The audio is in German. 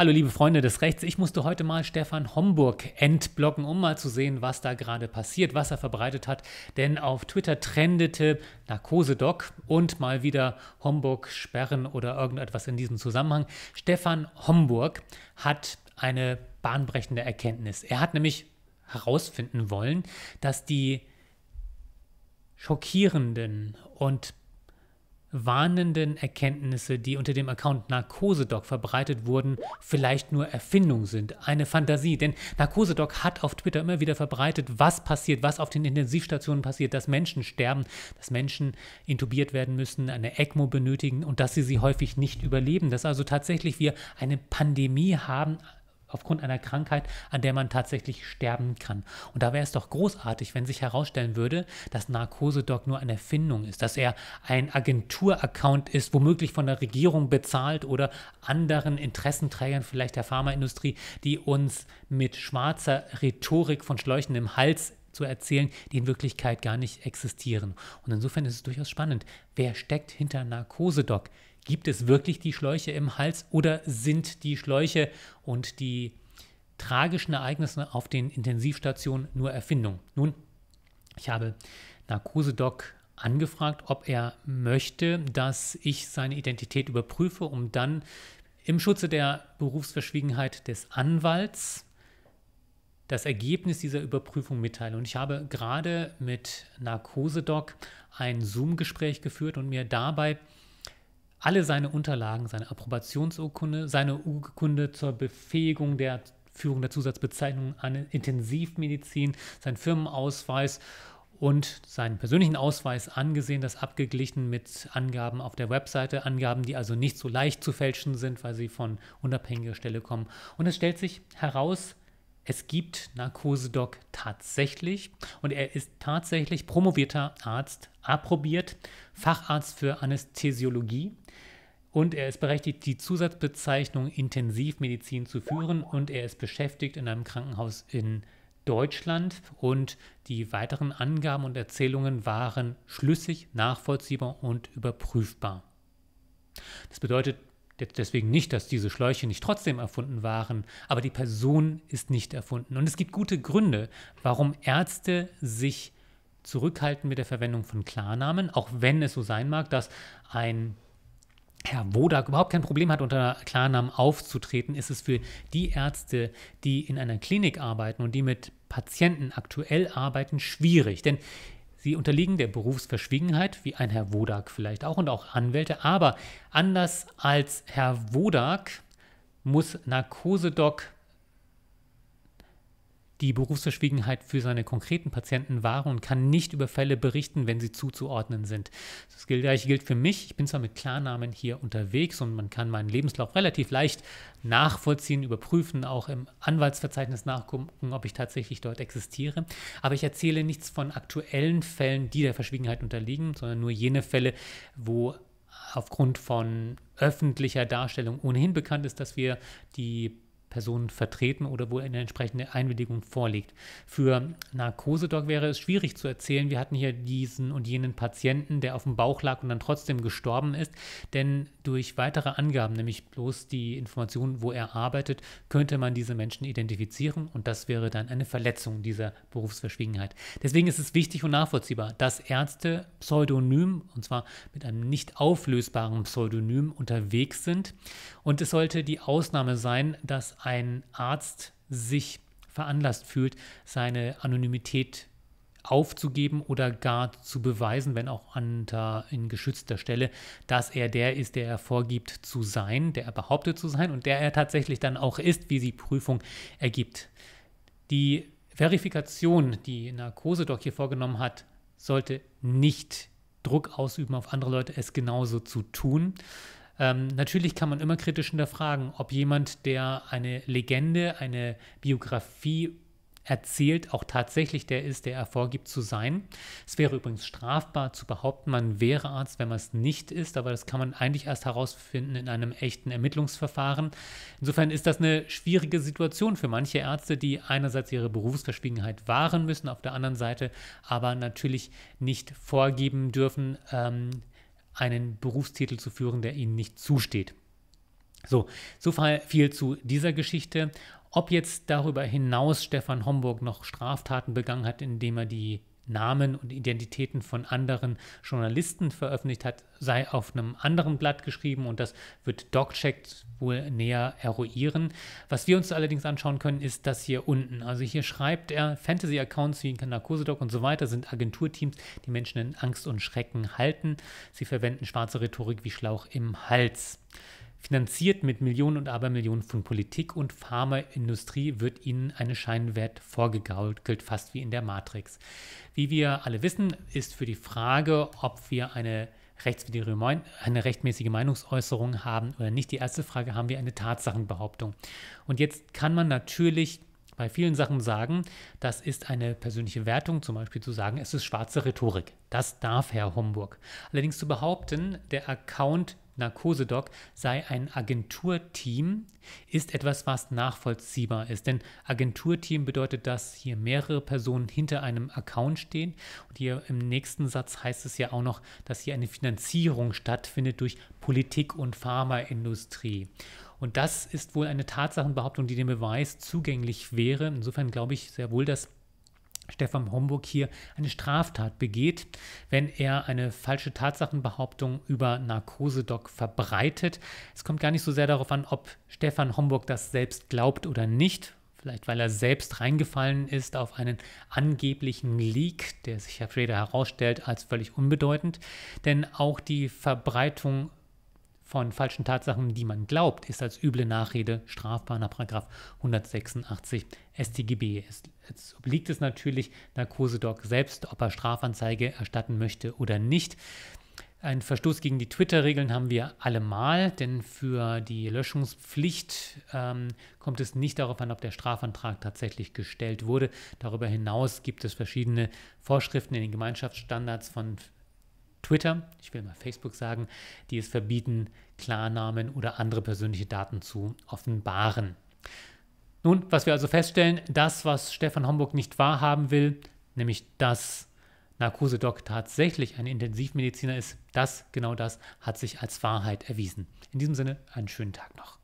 Hallo liebe Freunde des Rechts, ich musste heute mal Stefan Homburg entblocken, um mal zu sehen, was da gerade passiert, was er verbreitet hat. Denn auf Twitter trendete Narkosedoc und mal wieder Homburg sperren oder irgendetwas in diesem Zusammenhang. Stefan Homburg hat eine bahnbrechende Erkenntnis. Er hat nämlich herausfinden wollen, dass die schockierenden und warnenden Erkenntnisse, die unter dem Account Narkosedoc verbreitet wurden, vielleicht nur Erfindung sind, eine Fantasie. Denn Narkosedoc hat auf Twitter immer wieder verbreitet, was passiert, was auf den Intensivstationen passiert, dass Menschen sterben, dass Menschen intubiert werden müssen, eine ECMO benötigen und dass sie sie häufig nicht überleben. Dass also tatsächlich wir eine Pandemie haben, aufgrund einer Krankheit, an der man tatsächlich sterben kann. Und da wäre es doch großartig, wenn sich herausstellen würde, dass Narkosedoc nur eine Erfindung ist, dass er ein Agenturaccount ist, womöglich von der Regierung bezahlt oder anderen Interessenträgern, vielleicht der Pharmaindustrie, die uns mit schwarzer Rhetorik von Schläuchen im Hals zu erzählen, die in Wirklichkeit gar nicht existieren. Und insofern ist es durchaus spannend, wer steckt hinter Narkosedoc? Gibt es wirklich die Schläuche im Hals oder sind die Schläuche und die tragischen Ereignisse auf den Intensivstationen nur Erfindung? Nun, ich habe Narkosedoc angefragt, ob er möchte, dass ich seine Identität überprüfe, um dann im Schutze der Berufsverschwiegenheit des Anwalts das Ergebnis dieser Überprüfung mitteile. Und ich habe gerade mit Narkosedoc ein Zoom-Gespräch geführt und mir dabei alle seine Unterlagen, seine Approbationsurkunde, seine Urkunde zur Befähigung der Führung der Zusatzbezeichnung an Intensivmedizin, seinen Firmenausweis und seinen persönlichen Ausweis angesehen, das abgeglichen mit Angaben auf der Webseite, Angaben, die also nicht so leicht zu fälschen sind, weil sie von unabhängiger Stelle kommen. Und es stellt sich heraus, es gibt Narkosedoc tatsächlich und er ist tatsächlich promovierter Arzt, approbiert, Facharzt für Anästhesiologie und er ist berechtigt, die Zusatzbezeichnung Intensivmedizin zu führen und er ist beschäftigt in einem Krankenhaus in Deutschland und die weiteren Angaben und Erzählungen waren schlüssig, nachvollziehbar und überprüfbar. Das bedeutet, deswegen nicht, dass diese Schläuche nicht trotzdem erfunden waren, aber die Person ist nicht erfunden. Und es gibt gute Gründe, warum Ärzte sich zurückhalten mit der Verwendung von Klarnamen, auch wenn es so sein mag, dass ein Herr Wodak überhaupt kein Problem hat, unter Klarnamen aufzutreten, ist es für die Ärzte, die in einer Klinik arbeiten und die mit Patienten aktuell arbeiten, schwierig. Denn Sie unterliegen der Berufsverschwiegenheit, wie ein Herr Wodak vielleicht auch und auch Anwälte, aber anders als Herr Wodak muss Narkosedoc die Berufsverschwiegenheit für seine konkreten Patienten wahren und kann nicht über Fälle berichten, wenn sie zuzuordnen sind. Das gleiche gilt für mich. Ich bin zwar mit Klarnamen hier unterwegs und man kann meinen Lebenslauf relativ leicht nachvollziehen, überprüfen, auch im Anwaltsverzeichnis nachgucken, ob ich tatsächlich dort existiere. Aber ich erzähle nichts von aktuellen Fällen, die der Verschwiegenheit unterliegen, sondern nur jene Fälle, wo aufgrund von öffentlicher Darstellung ohnehin bekannt ist, dass wir die Personen vertreten oder wo eine entsprechende Einwilligung vorliegt. Für Narkosedoc wäre es schwierig zu erzählen, wir hatten hier diesen und jenen Patienten, der auf dem Bauch lag und dann trotzdem gestorben ist, denn durch weitere Angaben, nämlich bloß die Information, wo er arbeitet, könnte man diese Menschen identifizieren und das wäre dann eine Verletzung dieser Berufsverschwiegenheit. Deswegen ist es wichtig und nachvollziehbar, dass Ärzte pseudonym, und zwar mit einem nicht auflösbaren Pseudonym, unterwegs sind und es sollte die Ausnahme sein, dass ein Arzt sich veranlasst fühlt, seine Anonymität aufzugeben oder gar zu beweisen, wenn auch unter in geschützter Stelle, dass er der ist, der er vorgibt zu sein, der er behauptet zu sein und der er tatsächlich dann auch ist, wie die Prüfung ergibt. Die Verifikation, die Narkose doch hier vorgenommen hat, sollte nicht Druck ausüben auf andere Leute, es genauso zu tun. Ähm, natürlich kann man immer kritisch hinterfragen, ob jemand, der eine Legende, eine Biografie erzählt, auch tatsächlich der ist, der er vorgibt zu sein. Es wäre übrigens strafbar zu behaupten, man wäre Arzt, wenn man es nicht ist, aber das kann man eigentlich erst herausfinden in einem echten Ermittlungsverfahren. Insofern ist das eine schwierige Situation für manche Ärzte, die einerseits ihre Berufsverschwiegenheit wahren müssen, auf der anderen Seite aber natürlich nicht vorgeben dürfen, ähm, einen Berufstitel zu führen, der ihnen nicht zusteht. So, so viel zu dieser Geschichte. Ob jetzt darüber hinaus Stefan Homburg noch Straftaten begangen hat, indem er die Namen und Identitäten von anderen Journalisten veröffentlicht hat, sei auf einem anderen Blatt geschrieben und das wird DocCheck wohl näher eruieren. Was wir uns allerdings anschauen können, ist das hier unten. Also hier schreibt er, Fantasy-Accounts wie Narcosedoc und so weiter sind Agenturteams, die Menschen in Angst und Schrecken halten. Sie verwenden schwarze Rhetorik wie Schlauch im Hals. Finanziert mit Millionen und Abermillionen von Politik und Pharmaindustrie wird ihnen eine Scheinwert vorgegaukelt, fast wie in der Matrix. Wie wir alle wissen, ist für die Frage, ob wir eine rechtswidrige, eine rechtmäßige Meinungsäußerung haben oder nicht, die erste Frage, haben wir eine Tatsachenbehauptung. Und jetzt kann man natürlich bei vielen Sachen sagen, das ist eine persönliche Wertung, zum Beispiel zu sagen, es ist schwarze Rhetorik. Das darf Herr Homburg. Allerdings zu behaupten, der Account Narkosedoc sei ein Agenturteam, ist etwas, was nachvollziehbar ist. Denn Agenturteam bedeutet, dass hier mehrere Personen hinter einem Account stehen. Und hier im nächsten Satz heißt es ja auch noch, dass hier eine Finanzierung stattfindet durch Politik und Pharmaindustrie. Und das ist wohl eine Tatsachenbehauptung, die dem Beweis zugänglich wäre. Insofern glaube ich sehr wohl, dass Stefan Homburg hier eine Straftat begeht, wenn er eine falsche Tatsachenbehauptung über Narkosedoc verbreitet. Es kommt gar nicht so sehr darauf an, ob Stefan Homburg das selbst glaubt oder nicht. Vielleicht weil er selbst reingefallen ist auf einen angeblichen Leak, der sich ja später herausstellt als völlig unbedeutend. Denn auch die Verbreitung von falschen Tatsachen, die man glaubt, ist als üble Nachrede strafbar nach 186 StGB. Es, es obliegt es natürlich Narkosedoc selbst, ob er Strafanzeige erstatten möchte oder nicht. Ein Verstoß gegen die Twitter-Regeln haben wir allemal, denn für die Löschungspflicht ähm, kommt es nicht darauf an, ob der Strafantrag tatsächlich gestellt wurde. Darüber hinaus gibt es verschiedene Vorschriften in den Gemeinschaftsstandards von Twitter, ich will mal Facebook sagen, die es verbieten, Klarnamen oder andere persönliche Daten zu offenbaren. Nun, was wir also feststellen, das, was Stefan Homburg nicht wahrhaben will, nämlich dass Narkosedoc tatsächlich ein Intensivmediziner ist, das, genau das, hat sich als Wahrheit erwiesen. In diesem Sinne, einen schönen Tag noch.